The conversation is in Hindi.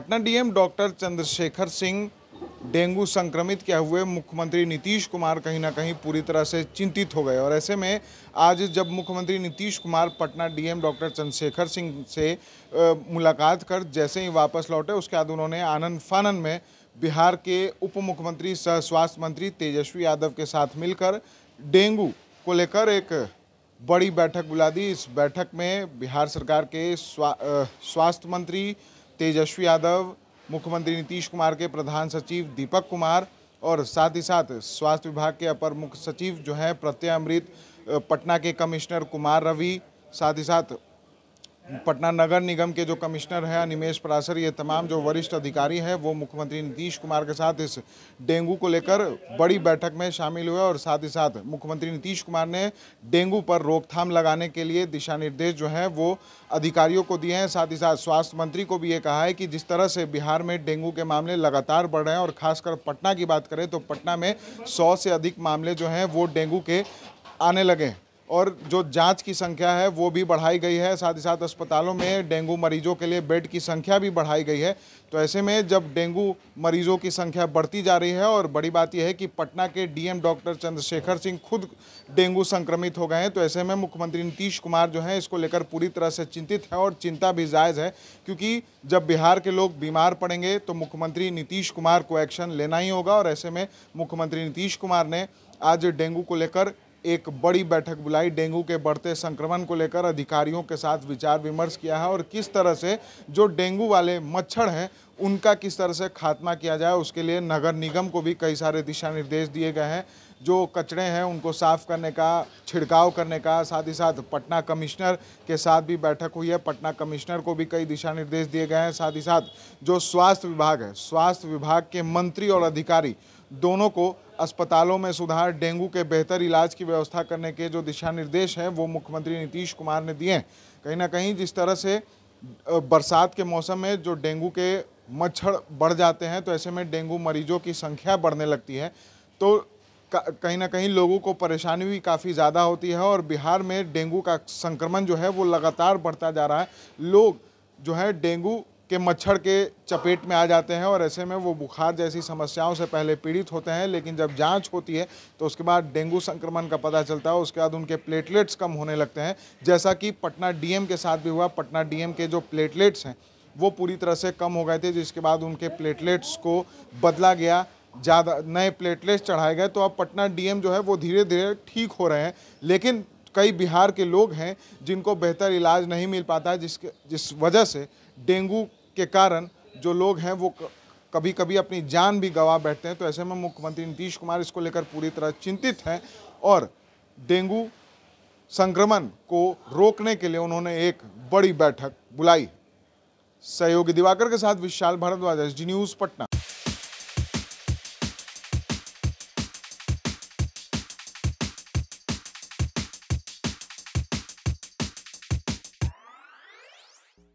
Patna DM doctor Chandrashekhar Singh dengue संक्रमित क्या हुए मुख्यमंत्री नीतीश कुमार कहीं ना कहीं पूरी तरह से चिंतित हो गए और ऐसे में आज जब मुख्यमंत्री नीतीश कुमार पटना डीएम डॉक्टर चंद्रशेखर सिंह से मुलाकात कर जैसे ही वापस लौटे उसके बाद उन्होंने आनंद फानन में बिहार के उप मुख्यमंत्री सह स्वास्थ्य मंत्री तेजस्वी यादव के साथ मिलकर डेंगू को लेकर एक बड़ी बैठक बुला दी इस बैठक में बिहार सरकार के स्वा, स्वास्थ्य मंत्री तेजस्वी यादव मुख्यमंत्री नीतीश कुमार के प्रधान सचिव दीपक कुमार और साथ ही साथ स्वास्थ्य विभाग के अपर मुख्य सचिव जो हैं प्रत्यय अमृत पटना के कमिश्नर कुमार रवि साथ ही साथ पटना नगर निगम के जो कमिश्नर हैं अनिमेश परासर ये तमाम जो वरिष्ठ अधिकारी हैं वो मुख्यमंत्री नीतीश कुमार के साथ इस डेंगू को लेकर बड़ी बैठक में शामिल हुए और साथ ही साथ मुख्यमंत्री नीतीश कुमार ने डेंगू पर रोकथाम लगाने के लिए दिशा निर्देश जो हैं वो अधिकारियों को दिए हैं साथ ही साथ स्वास्थ्य मंत्री को भी ये कहा है कि जिस तरह से बिहार में डेंगू के मामले लगातार बढ़ रहे हैं और खासकर पटना की बात करें तो पटना में सौ से अधिक मामले जो हैं वो डेंगू के आने लगे हैं और जो जांच की संख्या है वो भी बढ़ाई गई है साथ ही साथ अस्पतालों में डेंगू मरीजों के लिए बेड की संख्या भी बढ़ाई गई है तो ऐसे में जब डेंगू मरीजों की संख्या बढ़ती जा रही है और बड़ी बात यह है कि पटना के डीएम डॉक्टर चंद्रशेखर सिंह खुद डेंगू संक्रमित हो गए हैं तो ऐसे में मुख्यमंत्री नीतीश कुमार जो हैं इसको लेकर पूरी तरह से चिंतित हैं और चिंता भी जायज़ है क्योंकि जब बिहार के लोग बीमार पड़ेंगे तो मुख्यमंत्री नीतीश कुमार को एक्शन लेना ही होगा और ऐसे में मुख्यमंत्री नीतीश कुमार ने आज डेंगू को लेकर एक बड़ी बैठक बुलाई डेंगू के बढ़ते संक्रमण को लेकर अधिकारियों के साथ विचार विमर्श किया है और किस तरह से जो डेंगू वाले मच्छर हैं उनका किस तरह से खात्मा किया जाए उसके लिए नगर निगम को भी कई सारे दिशा निर्देश दिए गए हैं जो कचड़े हैं उनको साफ़ करने का छिड़काव करने का साथ ही साथ पटना कमिश्नर के साथ भी बैठक हुई है पटना कमिश्नर को भी कई दिशा निर्देश दिए गए हैं साथ ही साथ जो स्वास्थ्य विभाग है स्वास्थ्य विभाग के मंत्री और अधिकारी दोनों को अस्पतालों में सुधार डेंगू के बेहतर इलाज की व्यवस्था करने के जो दिशा निर्देश हैं वो मुख्यमंत्री नीतीश कुमार ने दिए हैं कहीं ना कहीं जिस तरह से बरसात के मौसम में जो डेंगू के मच्छर बढ़ जाते हैं तो ऐसे में डेंगू मरीजों की संख्या बढ़ने लगती है तो कहीं ना कहीं लोगों को परेशानी भी काफ़ी ज़्यादा होती है और बिहार में डेंगू का संक्रमण जो है वो लगातार बढ़ता जा रहा है लोग जो है डेंगू के मच्छर के चपेट में आ जाते हैं और ऐसे में वो बुखार जैसी समस्याओं से पहले पीड़ित होते हैं लेकिन जब जांच होती है तो उसके बाद डेंगू संक्रमण का पता चलता है उसके बाद उनके प्लेटलेट्स कम होने लगते हैं जैसा कि पटना डीएम के साथ भी हुआ पटना डीएम के जो प्लेटलेट्स हैं वो पूरी तरह से कम हो गए थे जिसके बाद उनके प्लेटलेट्स को बदला गया ज़्यादा नए प्लेटलेट्स चढ़ाए गए तो अब पटना डीएम जो है वो धीरे धीरे ठीक हो रहे हैं लेकिन कई बिहार के लोग हैं जिनको बेहतर इलाज नहीं मिल पाता जिसके जिस वजह से डेंगू के कारण जो लोग हैं वो कभी कभी अपनी जान भी गंवा बैठते हैं तो ऐसे में मुख्यमंत्री नीतीश कुमार इसको लेकर पूरी तरह चिंतित हैं और डेंगू संक्रमण को रोकने के लिए उन्होंने एक बड़ी बैठक बुलाई सहयोगी दिवाकर के साथ विशाल भारद्वाज एस न्यूज पटना